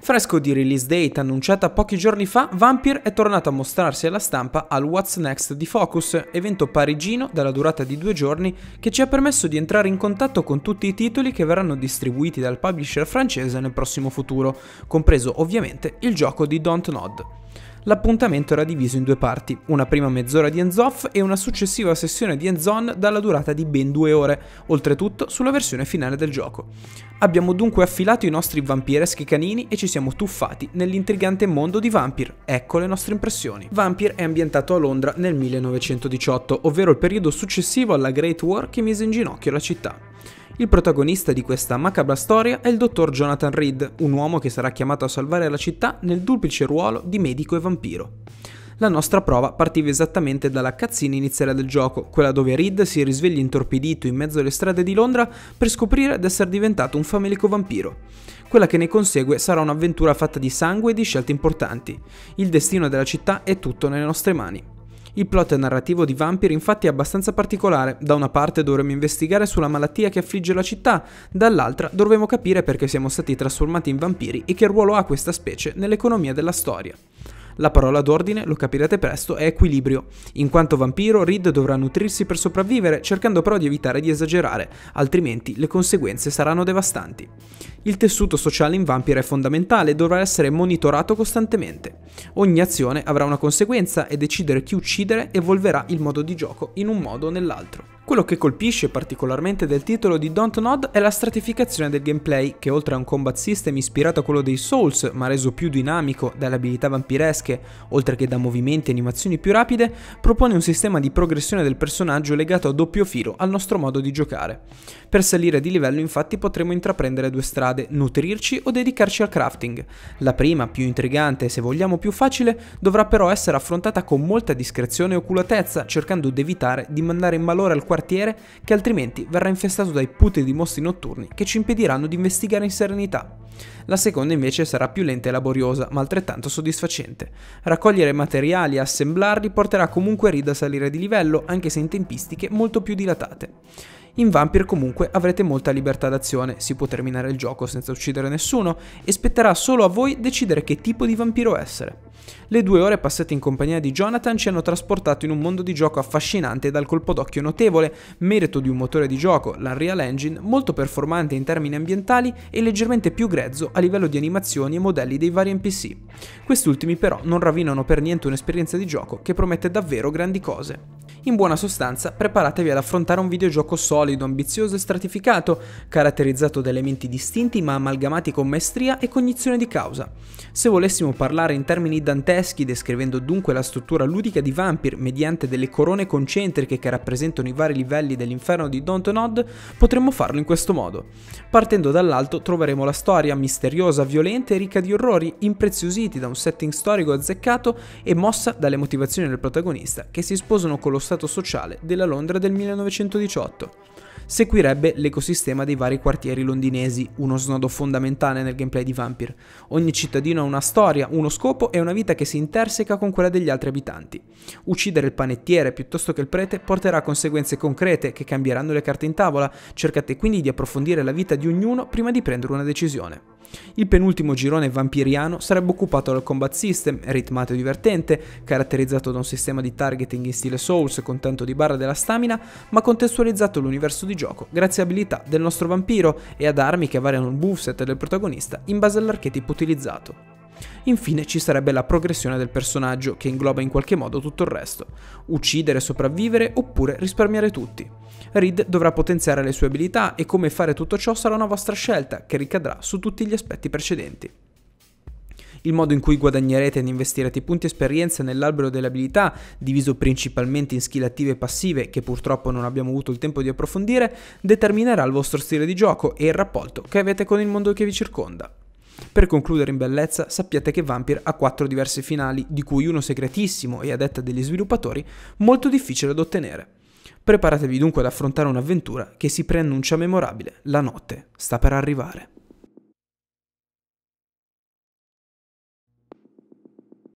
Fresco di release date annunciata pochi giorni fa, Vampir è tornato a mostrarsi alla stampa al What's Next di Focus, evento parigino dalla durata di due giorni che ci ha permesso di entrare in contatto con tutti i titoli che verranno distribuiti dal publisher francese nel prossimo futuro, compreso ovviamente il gioco di Don't Nod. L'appuntamento era diviso in due parti, una prima mezz'ora di hands-off e una successiva sessione di hands-on dalla durata di ben due ore, oltretutto sulla versione finale del gioco. Abbiamo dunque affilato i nostri vampireschi canini e ci siamo tuffati nell'intrigante mondo di Vampir. Ecco le nostre impressioni. Vampir è ambientato a Londra nel 1918, ovvero il periodo successivo alla Great War che mise in ginocchio la città. Il protagonista di questa macabra storia è il dottor Jonathan Reed, un uomo che sarà chiamato a salvare la città nel duplice ruolo di medico e vampiro. La nostra prova partiva esattamente dalla cazzina iniziale del gioco, quella dove Reed si risveglia intorpidito in mezzo alle strade di Londra per scoprire di essere diventato un famelico vampiro. Quella che ne consegue sarà un'avventura fatta di sangue e di scelte importanti. Il destino della città è tutto nelle nostre mani. Il plot narrativo di Vampir infatti è abbastanza particolare, da una parte dovremo investigare sulla malattia che affligge la città, dall'altra dovremo capire perché siamo stati trasformati in vampiri e che ruolo ha questa specie nell'economia della storia. La parola d'ordine, lo capirete presto, è equilibrio. In quanto vampiro, Reed dovrà nutrirsi per sopravvivere, cercando però di evitare di esagerare, altrimenti le conseguenze saranno devastanti. Il tessuto sociale in Vampire è fondamentale e dovrà essere monitorato costantemente. Ogni azione avrà una conseguenza e decidere chi uccidere evolverà il modo di gioco in un modo o nell'altro. Quello che colpisce particolarmente del titolo di Nod è la stratificazione del gameplay, che oltre a un combat system ispirato a quello dei Souls, ma reso più dinamico dalle abilità vampiresche, oltre che da movimenti e animazioni più rapide, propone un sistema di progressione del personaggio legato a doppio filo al nostro modo di giocare. Per salire di livello infatti potremo intraprendere due strade, nutrirci o dedicarci al crafting. La prima, più intrigante e se vogliamo più facile, dovrà però essere affrontata con molta discrezione e oculatezza, cercando di evitare di mandare in malore il quartiere quartiere che altrimenti verrà infestato dai puti di mostri notturni che ci impediranno di investigare in serenità. La seconda invece sarà più lenta e laboriosa, ma altrettanto soddisfacente. Raccogliere materiali e assemblarli porterà comunque Reed a salire di livello, anche se in tempistiche molto più dilatate. In Vampir comunque avrete molta libertà d'azione, si può terminare il gioco senza uccidere nessuno e spetterà solo a voi decidere che tipo di vampiro essere. Le due ore passate in compagnia di Jonathan ci hanno trasportato in un mondo di gioco affascinante e dal colpo d'occhio notevole, merito di un motore di gioco, l'Unreal Engine, molto performante in termini ambientali e leggermente più grezzo a livello di animazioni e modelli dei vari NPC. Quest'ultimi però non rovinano per niente un'esperienza di gioco che promette davvero grandi cose. In buona sostanza, preparatevi ad affrontare un videogioco solido, ambizioso e stratificato, caratterizzato da elementi distinti ma amalgamati con maestria e cognizione di causa. Se volessimo parlare in termini danteschi, descrivendo dunque la struttura ludica di Vampyr mediante delle corone concentriche che rappresentano i vari livelli dell'inferno di Don't Nod, potremmo farlo in questo modo. Partendo dall'alto troveremo la storia misteriosa, violenta e ricca di orrori, impreziositi da un setting storico azzeccato e mossa dalle motivazioni del protagonista, che si sposano con lo stato sociale della Londra del 1918. Seguirebbe l'ecosistema dei vari quartieri londinesi, uno snodo fondamentale nel gameplay di Vampire. Ogni cittadino ha una storia, uno scopo e una vita che si interseca con quella degli altri abitanti. Uccidere il panettiere piuttosto che il prete porterà a conseguenze concrete che cambieranno le carte in tavola, cercate quindi di approfondire la vita di ognuno prima di prendere una decisione. Il penultimo girone vampiriano sarebbe occupato dal combat system, ritmato e divertente, caratterizzato da un sistema di targeting in stile Souls con tanto di barra della stamina, ma contestualizzato l'universo di gioco grazie a abilità del nostro vampiro e ad armi che variano il moveset del protagonista in base all'archetipo utilizzato. Infine ci sarebbe la progressione del personaggio che ingloba in qualche modo tutto il resto, uccidere, sopravvivere oppure risparmiare tutti. Reed dovrà potenziare le sue abilità e come fare tutto ciò sarà una vostra scelta che ricadrà su tutti gli aspetti precedenti. Il modo in cui guadagnerete ed investirete i punti esperienza nell'albero delle abilità, diviso principalmente in skill attive e passive, che purtroppo non abbiamo avuto il tempo di approfondire, determinerà il vostro stile di gioco e il rapporto che avete con il mondo che vi circonda. Per concludere in bellezza, sappiate che Vampir ha quattro diversi finali, di cui uno segretissimo e a detta degli sviluppatori molto difficile da ottenere. Preparatevi dunque ad affrontare un'avventura che si preannuncia memorabile. La notte sta per arrivare.